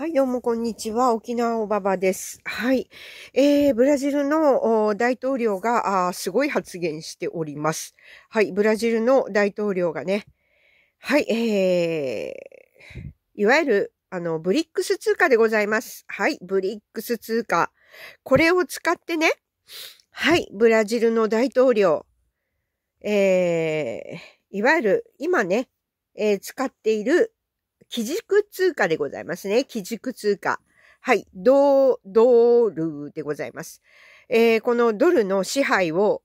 はい、どうもこんにちは。沖縄おばばです。はい。えー、ブラジルの大統領があすごい発言しております。はい、ブラジルの大統領がね、はい、えー、いわゆる、あの、ブリックス通貨でございます。はい、ブリックス通貨。これを使ってね、はい、ブラジルの大統領、えー、いわゆる今ね、えー、使っている基軸通貨でございますね。基軸通貨。はい。ド、ドルでございます。えー、このドルの支配を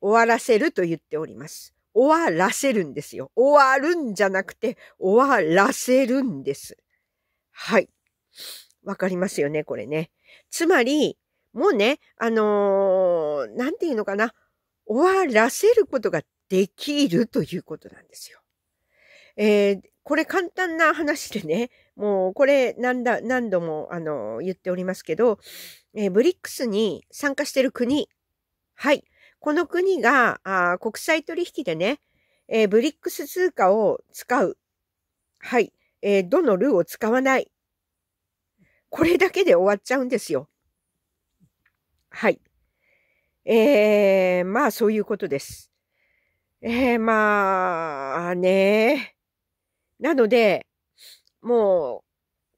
終わらせると言っております。終わらせるんですよ。終わるんじゃなくて、終わらせるんです。はい。わかりますよね、これね。つまり、もうね、あのー、なんていうのかな。終わらせることができるということなんですよ。えー、これ簡単な話でね、もうこれ何だ、何度もあの言っておりますけど、えー、ブリックスに参加してる国。はい。この国があ国際取引でね、えー、ブリックス通貨を使う。はい。えー、どのルーを使わない。これだけで終わっちゃうんですよ。はい。えー、まあそういうことです。えー、まあね、なので、もう、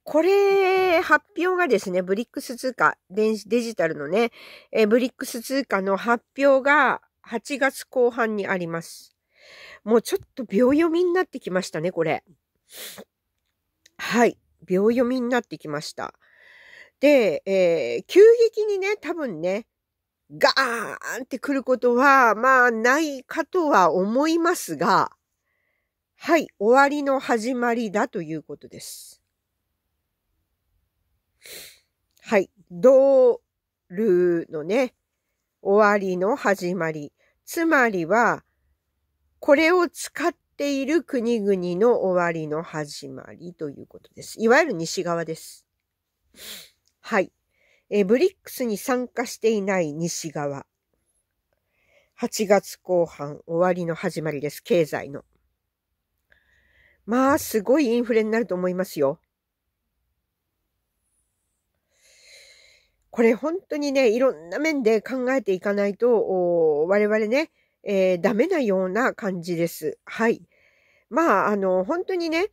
これ、発表がですね、ブリックス通貨、電子デジタルのね、えブリックス通貨の発表が8月後半にあります。もうちょっと秒読みになってきましたね、これ。はい。秒読みになってきました。で、えー、急激にね、多分ね、ガーンってくることは、まあ、ないかとは思いますが、はい、終わりの始まりだということです。はい、ドールのね、終わりの始まり。つまりは、これを使っている国々の終わりの始まりということです。いわゆる西側です。はい。えブリックスに参加していない西側。8月後半、終わりの始まりです。経済の。まあ、すごいインフレになると思いますよ。これ本当にね、いろんな面で考えていかないと、我々ね、えー、ダメなような感じです。はい。まあ、あの、本当にね、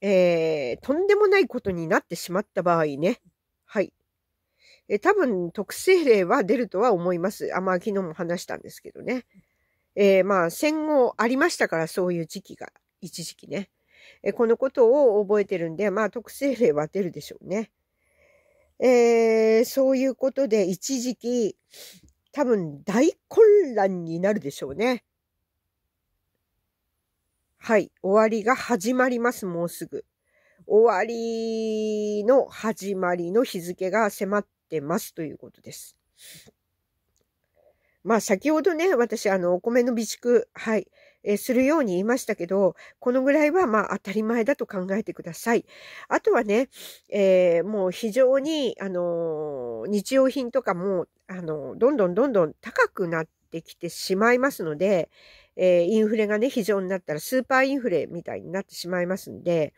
えー、とんでもないことになってしまった場合ね。はい。えー、多分、特性例は出るとは思います。あ、まあ、昨日も話したんですけどね。えー、まあ、戦後ありましたから、そういう時期が、一時期ね。えこのことを覚えてるんで、まあ、特性例は出るでしょうね。えー、そういうことで、一時期、多分大混乱になるでしょうね。はい。終わりが始まります、もうすぐ。終わりの始まりの日付が迫ってますということです。まあ先ほどね、私あの、お米の備蓄、はい、えするように言いましたけど、このぐらいはまあ当たり前だと考えてください。あとはね、えー、もう非常に、あの日用品とかも、あのどんどんどんどん高くなってきてしまいますので、えー、インフレがね、非常になったらスーパーインフレみたいになってしまいますんで、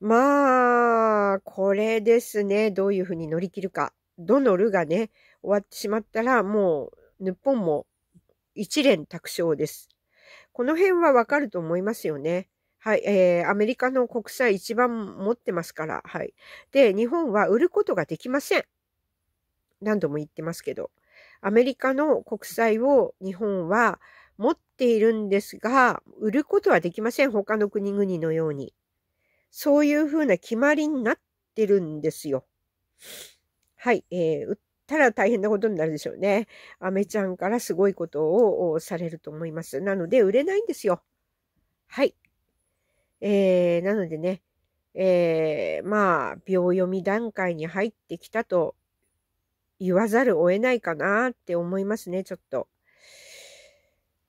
まあ、これですね。どういうふうに乗り切るか。どのルがね、終わってしまったら、もう、日本も一連卓勝です。この辺はわかると思いますよね。はい、えー、アメリカの国債一番持ってますから、はい。で、日本は売ることができません。何度も言ってますけど、アメリカの国債を日本は持っているんですが、売ることはできません。他の国々のように。そういうふうな決まりになってるんですよ。はい、えー、売ったら大変なことになるでしょうね。アメちゃんからすごいことをされると思います。なので、売れないんですよ。はい。えー、なのでね、えー、まあ、秒読み段階に入ってきたと言わざるを得ないかなって思いますね、ちょっと。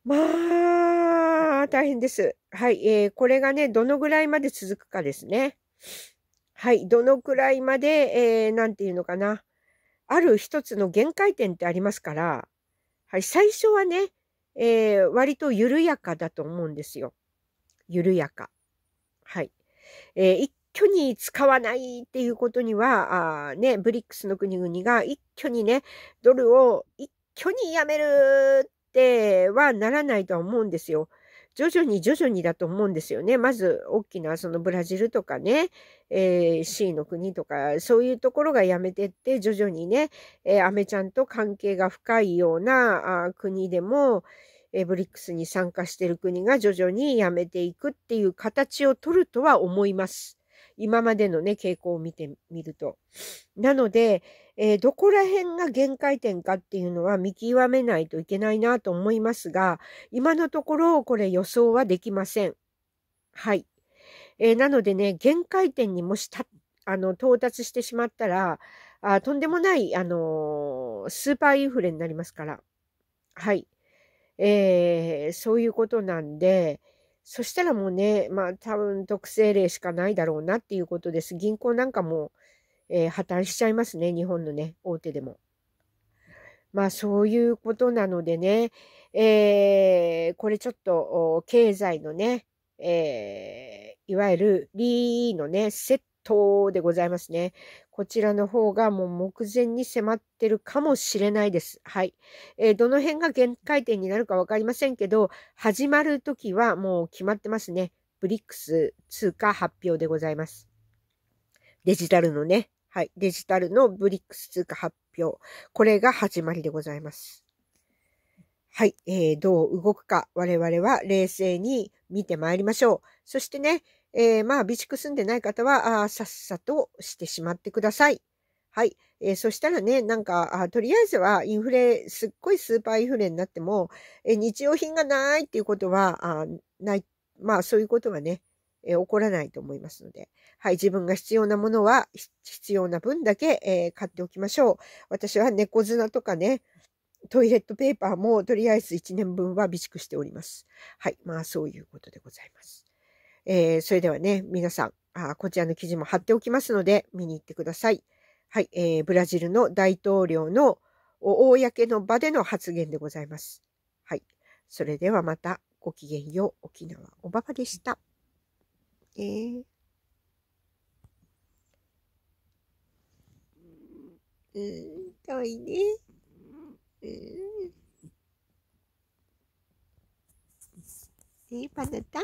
まあ、大変です。はい、えー、これがね、どのぐらいまで続くかですね。はい、どのくらいまで、えー、なんていうのかな。ある一つの限界点ってありますから、はい、最初はね、えー、割と緩やかだと思うんですよ。緩やか。はい。えー、一挙に使わないっていうことには、あね、ブリックスの国々が一挙にね、ドルを一挙にやめるってはならないとは思うんですよ。徐々に徐々にだと思うんですよね。まず、大きな、そのブラジルとかね、えー、C の国とか、そういうところがやめてって、徐々にね、えー、アメちゃんと関係が深いようなあ国でも、えー、ブリックスに参加している国が徐々にやめていくっていう形を取るとは思います。今までのね、傾向を見てみると。なので、えー、どこら辺が限界点かっていうのは見極めないといけないなと思いますが、今のところこれ予想はできません。はい。えー、なのでね、限界点にもしたあの到達してしまったら、あとんでもない、あのー、スーパーインフレになりますから。はい。えー、そういうことなんで、そしたらもうね、まあ多分特性例しかないだろうなっていうことです。銀行なんかもえー、破綻しちゃいますね、日本のね、大手でも。まあそういうことなのでね、えー、これちょっと経済のね、えー、いわゆるリーのね、セットでございますね。こちらの方がもう目前に迫ってるかもしれないです。はい。えー、どの辺が限界点になるかわかりませんけど、始まるときはもう決まってますね。ブリックス通貨発表でございます。デジタルのね、はい。デジタルのブリックス通貨発表。これが始まりでございます。はい。えー、どう動くか、我々は冷静に見てまいりましょう。そしてね、えー、まあ、備蓄済んでない方は、あさっさとしてしまってください。はい。えー、そしたらね、なんかあ、とりあえずはインフレ、すっごいスーパーインフレになっても、えー、日用品がないっていうことは、あない、まあ、そういうことはね、えー、起こらないと思いますので、はい、自分が必要なものは必要な分だけ、えー、買っておきましょう。私は猫砂とかね、トイレットペーパーもとりあえず1年分は備蓄しております。はい、まあそういうことでございます。えー、それではね、皆さんあ、こちらの記事も貼っておきますので、見に行ってください。はい、えー、ブラジルの大統領の公の場での発言でございます。はい、それではまたごきげんよう。沖縄おばばでした。えうん、トイレ。うん。えパナタ